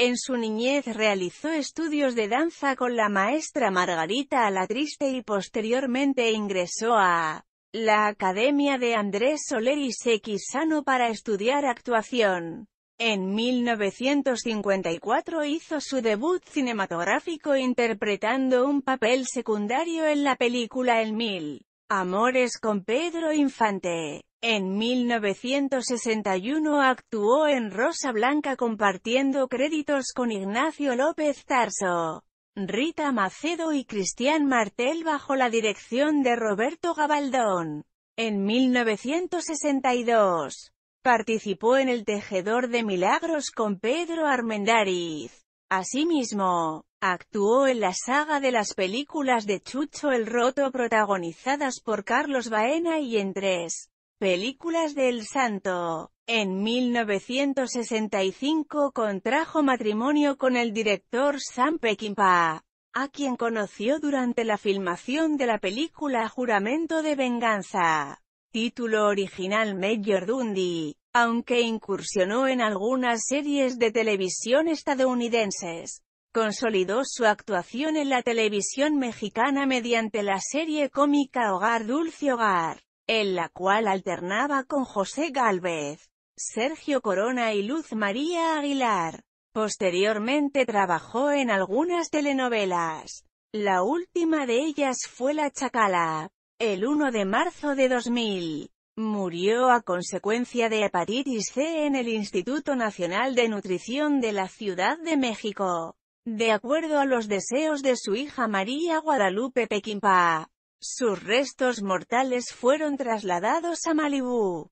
En su niñez realizó estudios de danza con la maestra Margarita Alatriste y posteriormente ingresó a la Academia de Andrés Soler y Sequisano para estudiar actuación. En 1954 hizo su debut cinematográfico interpretando un papel secundario en la película El Mil. Amores con Pedro Infante. En 1961 actuó en Rosa Blanca compartiendo créditos con Ignacio López Tarso, Rita Macedo y Cristian Martel bajo la dirección de Roberto Gabaldón. En 1962, participó en El Tejedor de Milagros con Pedro Armendáriz. Asimismo, actuó en la saga de las películas de Chucho el Roto protagonizadas por Carlos Baena y en tres Películas del Santo. En 1965 contrajo matrimonio con el director Sam Peckinpah, a quien conoció durante la filmación de la película Juramento de Venganza, título original Major Dundee, aunque incursionó en algunas series de televisión estadounidenses. Consolidó su actuación en la televisión mexicana mediante la serie cómica Hogar Dulce Hogar en la cual alternaba con José Gálvez, Sergio Corona y Luz María Aguilar. Posteriormente trabajó en algunas telenovelas. La última de ellas fue La Chacala. El 1 de marzo de 2000, murió a consecuencia de hepatitis C en el Instituto Nacional de Nutrición de la Ciudad de México, de acuerdo a los deseos de su hija María Guadalupe Pequimpa. Sus restos mortales fueron trasladados a Malibú.